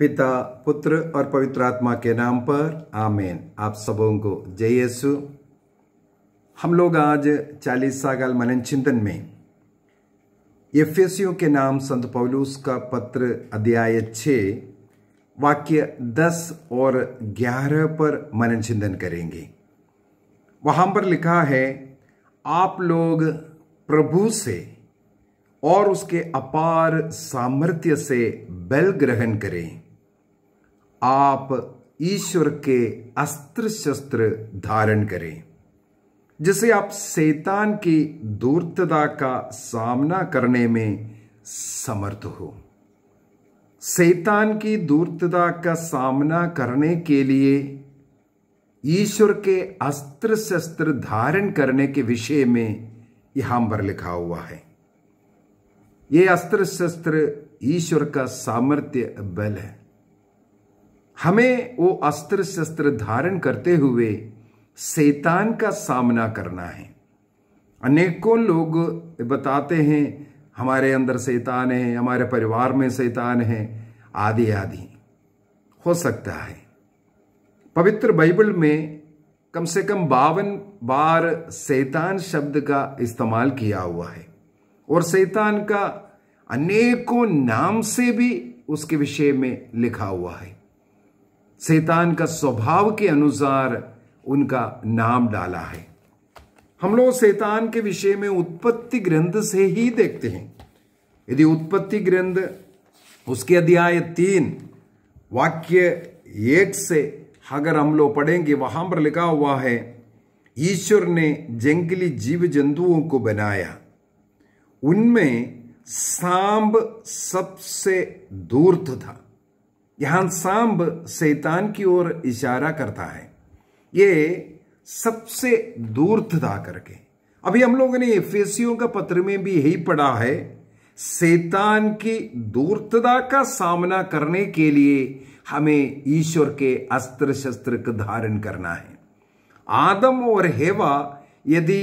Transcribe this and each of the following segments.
पिता पुत्र और पवित्र आत्मा के नाम पर आमेन आप सबों को जय यीशु हम लोग आज चालीस सागल मनन चिंतन में एफेसियों के नाम संत पवलूस का पत्र अध्याय छ वाक्य दस और ग्यारह पर मनन चिंतन करेंगे वहां पर लिखा है आप लोग प्रभु से और उसके अपार सामर्थ्य से बल ग्रहण करें आप ईश्वर के अस्त्र शस्त्र धारण करें जिसे आप शैतान की दूरतता का सामना करने में समर्थ हो शैतान की दूरतता का सामना करने के लिए ईश्वर के अस्त्र शस्त्र धारण करने के विषय में यहां पर लिखा हुआ है ये अस्त्र शस्त्र ईश्वर का सामर्थ्य बल है हमें वो अस्त्र शस्त्र धारण करते हुए शैतान का सामना करना है अनेकों लोग बताते हैं हमारे अंदर शैतान है हमारे परिवार में शैतान है आदि आदि हो सकता है पवित्र बाइबल में कम से कम बावन बार शैतान शब्द का इस्तेमाल किया हुआ है और शैतान का अनेकों नाम से भी उसके विषय में लिखा हुआ है शैतान का स्वभाव के अनुसार उनका नाम डाला है हम लोग शैतान के विषय में उत्पत्ति ग्रंथ से ही देखते हैं यदि उत्पत्ति ग्रंथ उसके अध्याय तीन वाक्य एक से अगर हम लोग पढ़ेंगे वहां पर लिखा हुआ है ईश्वर ने जंगली जीव जंतुओं को बनाया उनमें सांब सबसे दूर था यहां सांब शैतान की ओर इशारा करता है ये सबसे दूर था करके अभी हम लोगों ने एफेसियों का पत्र में भी यही पढ़ा है शैतान की दूरतदा का सामना करने के लिए हमें ईश्वर के अस्त्र शस्त्र का धारण करना है आदम और हेवा यदि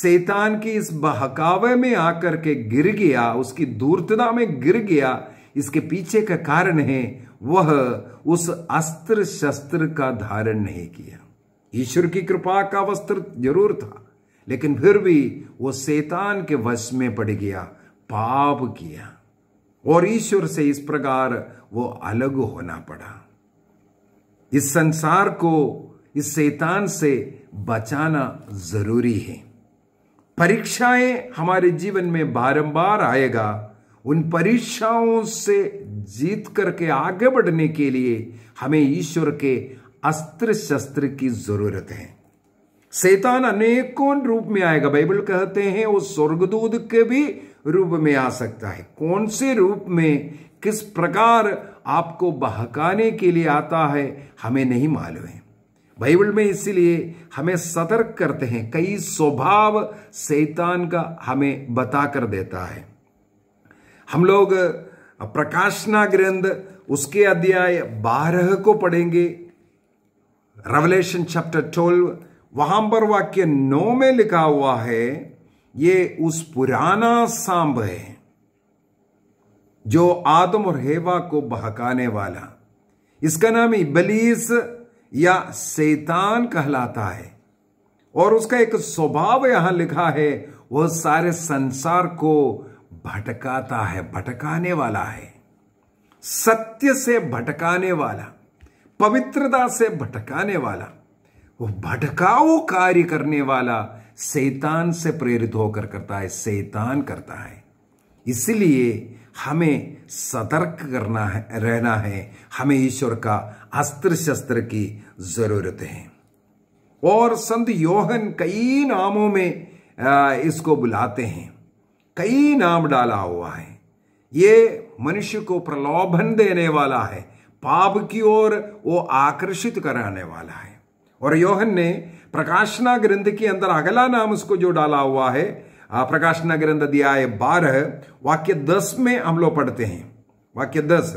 शैतान की इस बहकावे में आकर के गिर गया उसकी दूरतदा में गिर गया इसके पीछे का कारण है वह उस अस्त्र शस्त्र का धारण नहीं किया ईश्वर की कृपा का वस्त्र जरूर था लेकिन फिर भी वो शैतान के वश में पड़ गया पाप किया और ईश्वर से इस प्रकार वो अलग होना पड़ा इस संसार को इस शैतान से बचाना जरूरी है परीक्षाएं हमारे जीवन में बारंबार आएगा उन परीक्षाओं से जीत करके आगे बढ़ने के लिए हमें ईश्वर के अस्त्र शस्त्र की जरूरत है शैतान अनेकों रूप में आएगा बाइबल कहते हैं वो स्वर्गदूत के भी रूप में आ सकता है कौन से रूप में किस प्रकार आपको बहकाने के लिए आता है हमें नहीं मालूम है बाइबल में इसलिए हमें सतर्क करते हैं कई स्वभाव शैतान का हमें बता कर देता है हम लोग प्रकाशना ग्रंथ उसके अध्याय बारह को पढ़ेंगे रेवलेशन चैप्टर ट्वेल्व वहां पर वाक्य नौ में लिखा हुआ है ये उस पुराना सांब है जो आदम और हेवा को बहकाने वाला इसका नाम इबलीस या सैतान कहलाता है और उसका एक स्वभाव यहां लिखा है वह सारे संसार को भटकाता है भटकाने वाला है सत्य से भटकाने वाला पवित्रता से भटकाने वाला वो भटकाऊ कार्य करने वाला शैतान से प्रेरित होकर करता है शैतान करता है इसलिए हमें सतर्क करना है रहना है हमें ईश्वर का अस्त्र शस्त्र की जरूरत है और संत योहन कई नामों में इसको बुलाते हैं कई नाम डाला हुआ है ये मनुष्य को प्रलोभन देने वाला है पाप की ओर वो आकर्षित कराने वाला है और योहन ने प्रकाशना ग्रंथ के अंदर अगला नाम उसको जो डाला हुआ है प्रकाशना ग्रंथ दिया है बारह वाक्य दस में हम लोग पढ़ते हैं वाक्य दस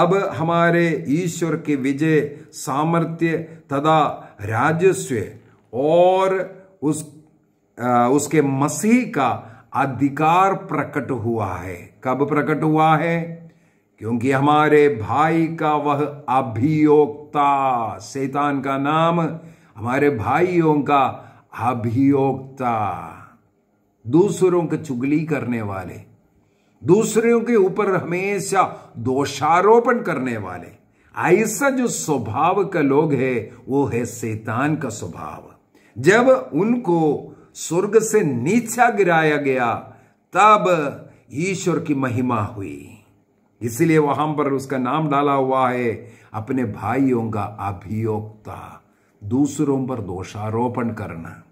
अब हमारे ईश्वर के विजय सामर्थ्य तथा राजस्व और उस आ, उसके मसीह का अधिकार प्रकट हुआ है कब प्रकट हुआ है क्योंकि हमारे भाई का वह अभियोक्ता शैतान का नाम हमारे भाइयों का अभियोक्ता दूसरों के चुगली करने वाले दूसरों के ऊपर हमेशा दोषारोपण करने वाले ऐसा जो स्वभाव का लोग है वो है शैतान का स्वभाव जब उनको स्वर्ग से नीचा गिराया गया तब ईश्वर की महिमा हुई इसलिए वहां पर उसका नाम डाला हुआ है अपने भाइयों का अभियोक्ता दूसरों पर दोषारोपण करना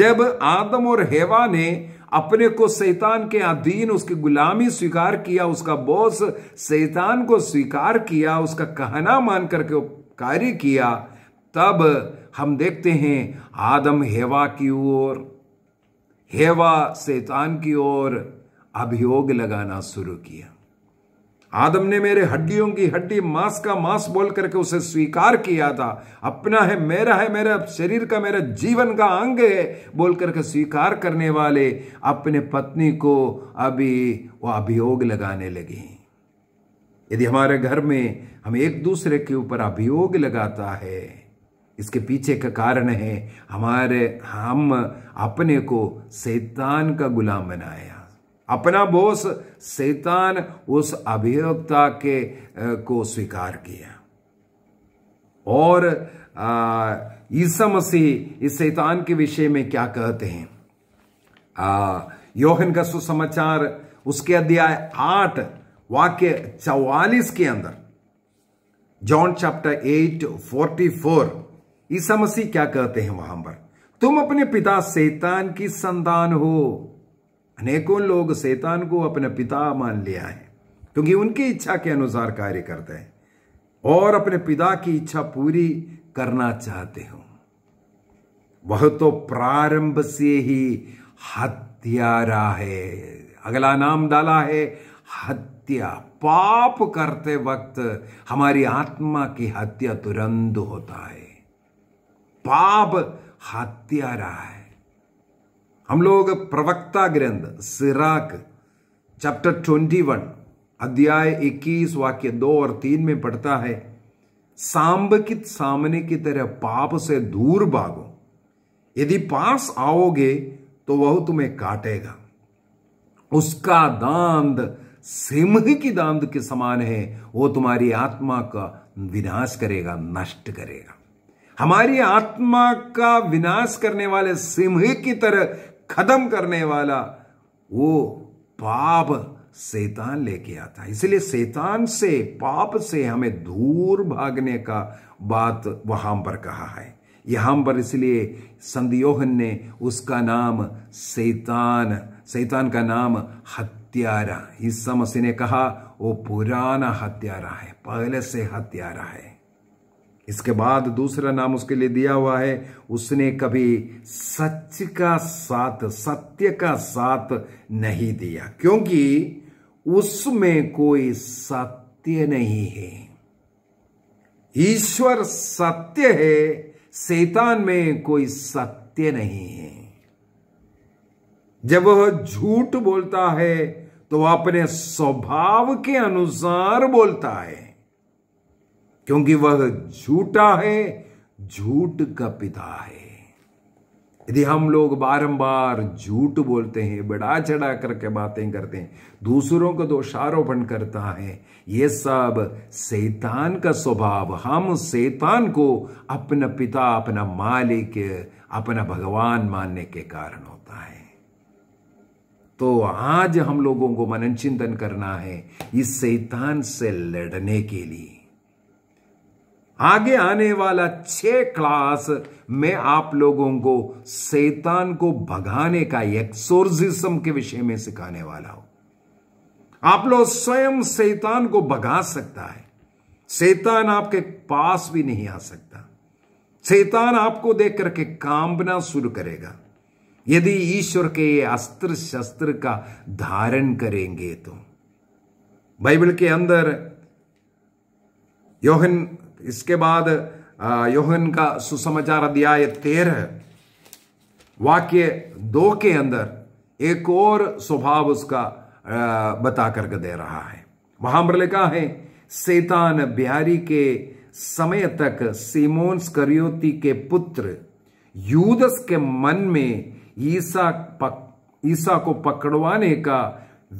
जब आदम और हेवा ने अपने को सैतान के अधीन उसकी गुलामी स्वीकार किया उसका बोस सैतान को स्वीकार किया उसका कहना मान करके कार्य किया तब हम देखते हैं आदम हेवा की ओर हेवा शैतान की ओर अभियोग लगाना शुरू किया आदम ने मेरे हड्डियों की हड्डी मांस का मांस बोल करके उसे स्वीकार किया था अपना है मेरा है मेरा शरीर का मेरा जीवन का अंग है बोल करके स्वीकार करने वाले अपने पत्नी को अभी वो अभियोग लगाने लगे यदि हमारे घर में हम एक दूसरे के ऊपर अभियोग लगाता है इसके पीछे का कारण है हमारे हम अपने को शैतान का गुलाम बनाया अपना बोस शैतान उस अभियोक्ता के को स्वीकार किया और ईसा मसीह इस शैतान के विषय में क्या कहते हैं आ, योहन का सुसमाचार उसके अध्याय आठ वाक्य चौवालीस के अंदर John chapter eight forty four ईसा मसीह क्या कहते हैं वहां पर तुम अपने पिता शैतान की संतान हो अनेकों लोग शैतान को अपने पिता मान लिया है क्योंकि उनकी इच्छा के अनुसार कार्य करते हैं और अपने पिता की इच्छा पूरी करना चाहते हो वह तो प्रारंभ से ही हत्यारा है अगला नाम डाला है हत्या पाप करते वक्त हमारी आत्मा की हत्या तुरंत होता है पाप हत्या रहा है हम लोग प्रवक्ता ग्रंथ सिराक चैप्टर ट्वेंटी वन अध्याय इक्कीस वाक्य दो और तीन में पढ़ता है सांब की सामने की तरह पाप से दूर भागो यदि पास आओगे तो वह तुम्हें काटेगा उसका दांत सिंह की दांत के समान है वो तुम्हारी आत्मा का विनाश करेगा नष्ट करेगा हमारी आत्मा का विनाश करने वाले सिंह की तरह खत्म करने वाला वो पाप शैतान लेके आता है इसलिए शैतान से पाप से हमें दूर भागने का बात वहां पर कहा है यहां पर इसलिए संदियोहन ने उसका नाम शैतान शैतान का नाम हत्यारा ईसा समय ने कहा वो पुराना हत्यारा है पहले से हत्यारा है इसके बाद दूसरा नाम उसके लिए दिया हुआ है उसने कभी सच का साथ सत्य का साथ नहीं दिया क्योंकि उसमें कोई सत्य नहीं है ईश्वर सत्य है शैतान में कोई सत्य नहीं है जब वह झूठ बोलता है तो अपने स्वभाव के अनुसार बोलता है क्योंकि वह झूठा है झूठ का पिता है यदि हम लोग बारंबार झूठ बोलते हैं बड़ा चढ़ा करके बातें करते हैं दूसरों को दोषारोपण करता है ये सब शैतान का स्वभाव हम शैतान को अपना पिता अपना मालिक अपना भगवान मानने के कारण होता है तो आज हम लोगों को मनन चिंतन करना है इस शैतान से लड़ने के लिए आगे आने वाला छह क्लास में आप लोगों को शैतान को भगाने का एक्सोर्जिज्म के विषय में सिखाने वाला हो आप लोग स्वयं शैतान को भगा सकता है शैतान आपके पास भी नहीं आ सकता शैतान आपको देख करके कामना शुरू करेगा यदि ईश्वर के अस्त्र शस्त्र का धारण करेंगे तो बाइबल के अंदर योहन इसके बाद योहन का सुसमाचार अध्याय तेरह वाक्य दो के अंदर एक और स्वभाव उसका बता करके दे रहा है वहां पर लिखा है सेतान बिहारी के समय तक सीमोन करियोती के पुत्र यूदस के मन में ईसा ईसा को पकड़वाने का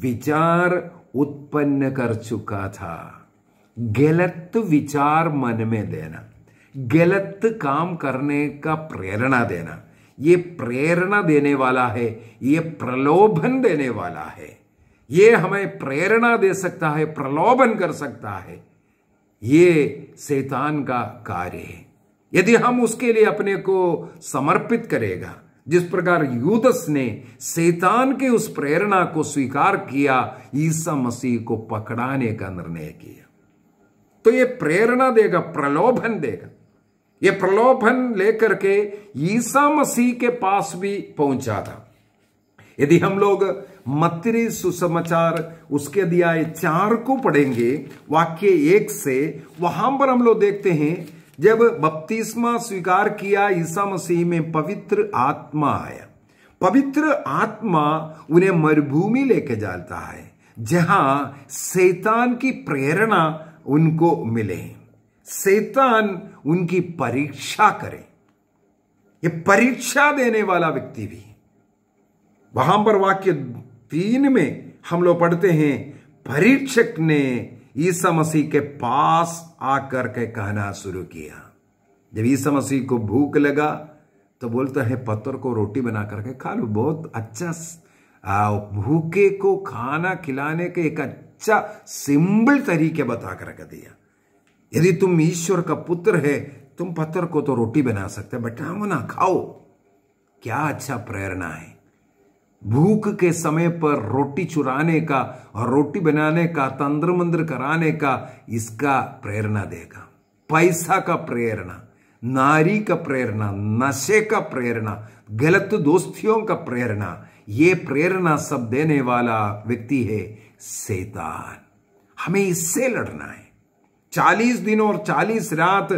विचार उत्पन्न कर चुका था गलत विचार मन में देना गलत काम करने का प्रेरणा देना ये प्रेरणा देने वाला है ये प्रलोभन देने वाला है ये हमें प्रेरणा दे सकता है प्रलोभन कर सकता है ये शैतान का कार्य है यदि हम उसके लिए अपने को समर्पित करेगा जिस प्रकार यूदस ने शैतान के उस प्रेरणा को स्वीकार किया ईसा मसीह को पकड़ाने का निर्णय किया तो ये प्रेरणा देगा प्रलोभन देगा ये प्रलोभन लेकर के ईसा मसीह के पास भी पहुंचा था यदि हम लोग मत्री सुसमाचार उसके अध्याय चार को पढ़ेंगे वाक्य एक से वहां पर हम लोग देखते हैं जब बपतिस्मा स्वीकार किया ईसा मसीह में पवित्र आत्मा आया पवित्र आत्मा उन्हें मरुभूमि लेके जाता है जहां शैतान की प्रेरणा उनको मिले शैतान उनकी परीक्षा करे ये परीक्षा देने वाला व्यक्ति भी वहां पर वाक्य तीन में हम लोग पढ़ते हैं परीक्षक ने ईसा मसीह के पास आकर के कहना शुरू किया जब ईसा मसीह को भूख लगा तो बोलता है पत्थर को रोटी बना करके खा लो बहुत अच्छा भूखे को खाना खिलाने के एक सच्चा सिंपल तरीके बता कर रख दिया यदि तुम ईश्वर का पुत्र है तुम पत्थर को तो रोटी बना सकते बट ना खाओ क्या अच्छा प्रेरणा है भूख के समय पर रोटी चुराने का और रोटी बनाने का तंत्र मंत्र कराने का इसका प्रेरणा देगा पैसा का प्रेरणा नारी का प्रेरणा नशे का प्रेरणा गलत दोस्तियों का प्रेरणा ये प्रेरणा सब देने वाला व्यक्ति है शैतान हमें इससे लड़ना है चालीस दिनों और चालीस रात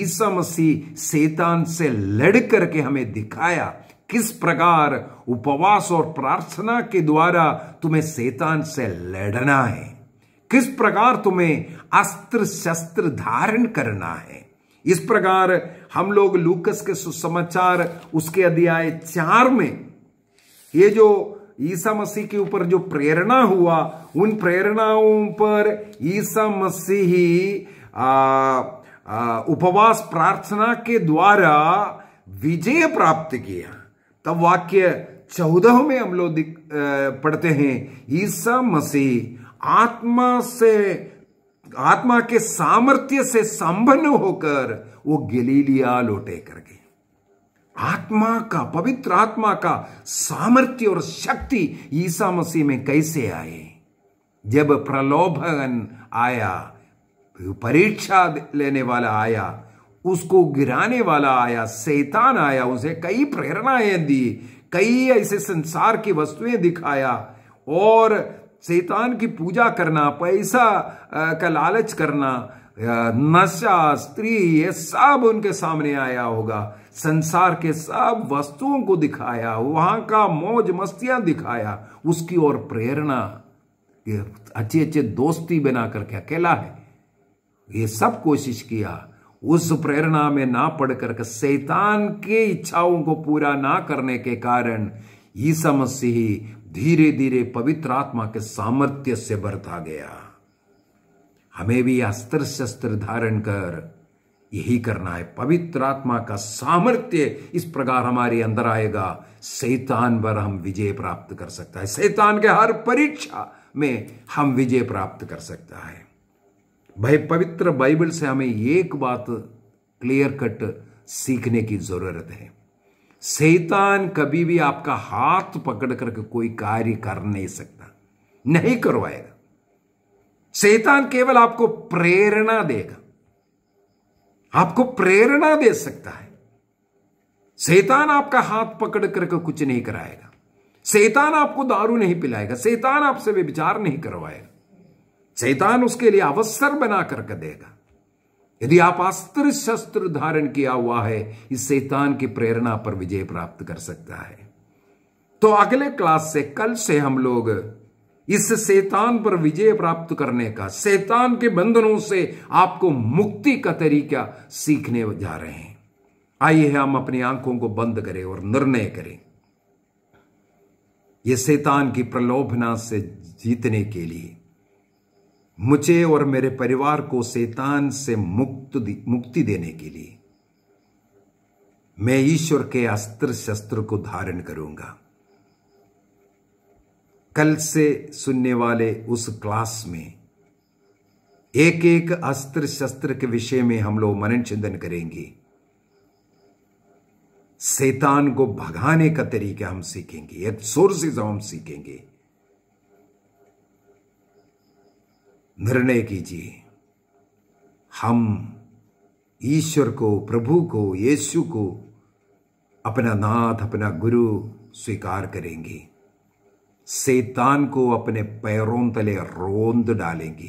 ईसा मसीह शैतान से लड़ करके हमें दिखाया किस प्रकार उपवास और प्रार्थना के द्वारा तुम्हें शैतान से लड़ना है किस प्रकार तुम्हें अस्त्र शस्त्र धारण करना है इस प्रकार हम लोग लूकस के सुसमाचार उसके अध्याय चार में ये जो ईसा मसीह के ऊपर जो प्रेरणा हुआ उन प्रेरणाओं पर ईसा मसीह ही उपवास प्रार्थना के द्वारा विजय प्राप्त किया तब वाक्य चौदह में हम लोग पढ़ते हैं ईसा मसीह आत्मा से आत्मा के सामर्थ्य से संपन्न होकर वो गलीलिया लौटे कर गए आत्मा का पवित्र आत्मा का सामर्थ्य और शक्ति ईसा मसीह में कैसे आए जब प्रलोभन आया परीक्षा लेने वाला आया उसको गिराने वाला आया शैतान आया उसे कई प्रेरणाएं दी कई ऐसे संसार की वस्तुएं दिखाया और शैतान की पूजा करना पैसा का लालच करना नशा स्त्री ये सब उनके सामने आया होगा संसार के सब वस्तुओं को दिखाया वहां का मौज मस्तियां दिखाया उसकी और प्रेरणा ये अच्छे अच्छे दोस्ती बना करके अकेला है ये सब कोशिश किया उस प्रेरणा में ना पढ़कर करके शैतान के इच्छाओं को पूरा ना करने के कारण समस्या ही धीरे धीरे पवित्र आत्मा के सामर्थ्य से बरता गया हमें भी अस्त्र शस्त्र धारण कर यही करना है पवित्र आत्मा का सामर्थ्य इस प्रकार हमारे अंदर आएगा शैतान पर हम विजय प्राप्त कर सकता है शैतान के हर परीक्षा में हम विजय प्राप्त कर सकता है भाई पवित्र बाइबल से हमें एक बात क्लियर कट सीखने की जरूरत है शैतान कभी भी आपका हाथ पकड़ करके कोई कार्य कर नहीं सकता नहीं करवाएगा शैतान केवल आपको प्रेरणा देगा आपको प्रेरणा दे सकता है शैतान आपका हाथ पकड़ करके कुछ नहीं कराएगा शैतान आपको दारू नहीं पिलाएगा शैतान आपसे वे विचार नहीं करवाएगा शैतान उसके लिए अवसर बना करके देगा यदि आप अस्त्र शस्त्र धारण किया हुआ है इस शैतान की प्रेरणा पर विजय प्राप्त कर सकता है तो अगले क्लास से कल से हम लोग इस शैतान पर विजय प्राप्त करने का शैतान के बंधनों से आपको मुक्ति का तरीका सीखने जा रहे हैं आइए हम अपनी आंखों को बंद करें और निर्णय करें यह शैतान की प्रलोभना से जीतने के लिए मुझे और मेरे परिवार को शैतान से मुक्त मुक्ति देने के लिए मैं ईश्वर के अस्त्र शस्त्र को धारण करूंगा कल से सुनने वाले उस क्लास में एक एक अस्त्र शस्त्र के विषय में हम लोग मनन चिंतन करेंगे शैतान को भगाने का तरीका हम सीखेंगे एक सोर्सेज हम सीखेंगे निर्णय कीजिए हम ईश्वर को प्रभु को यीशु को अपना नाथ अपना गुरु स्वीकार करेंगे सैतान को अपने पैरों तले रोंद डालेंगी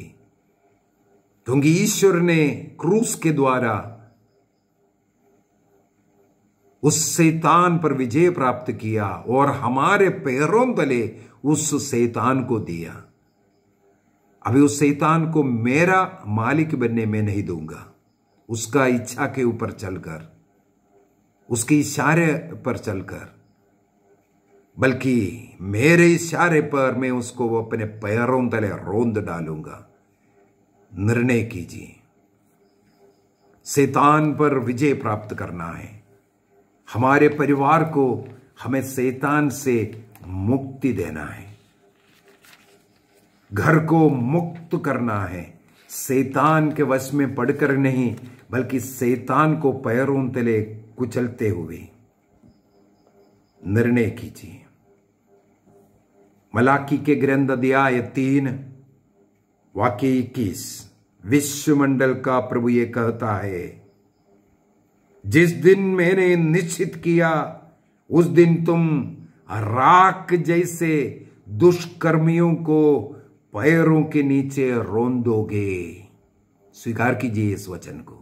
क्योंकि ईश्वर ने क्रूस के द्वारा उस शैतान पर विजय प्राप्त किया और हमारे पैरों तले उस शैतान को दिया अभी उस शैतान को मेरा मालिक बनने में नहीं दूंगा उसका इच्छा के ऊपर चलकर उसके इशारे पर चलकर बल्कि मेरे इशारे पर मैं उसको अपने पैरों तले रोंद डालूंगा निर्णय कीजिए शैतान पर विजय प्राप्त करना है हमारे परिवार को हमें शैतान से मुक्ति देना है घर को मुक्त करना है शैतान के वश में पड़कर नहीं बल्कि शैतान को पैरों तले कुचलते हुए निर्णय कीजिए मलाकी के ग्रंथ अध्याय तीन वाक्य इक्कीस विश्वमंडल का प्रभु ये कहता है जिस दिन मैंने निश्चित किया उस दिन तुम राख जैसे दुष्कर्मियों को पैरों के नीचे रोन दोगे स्वीकार कीजिए इस वचन को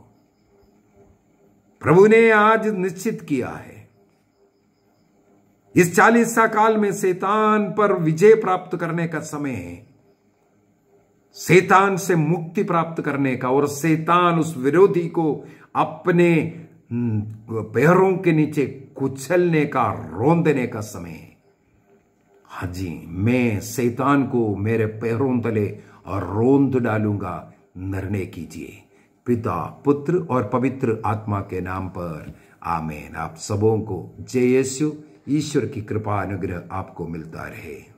प्रभु ने आज निश्चित किया है इस चालीसा काल में शैतान पर विजय प्राप्त करने का समय है शैतान से मुक्ति प्राप्त करने का और शैतान उस विरोधी को अपने पैरों के नीचे कुचलने का रोन देने का समय है हाँ जी मैं शैतान को मेरे पैरों तले और रोंद डालूंगा निर्णय कीजिए पिता पुत्र और पवित्र आत्मा के नाम पर आमेन आप सबों को जय यीशु ईश्वर की कृपा अनुग्रह आपको मिलता रहे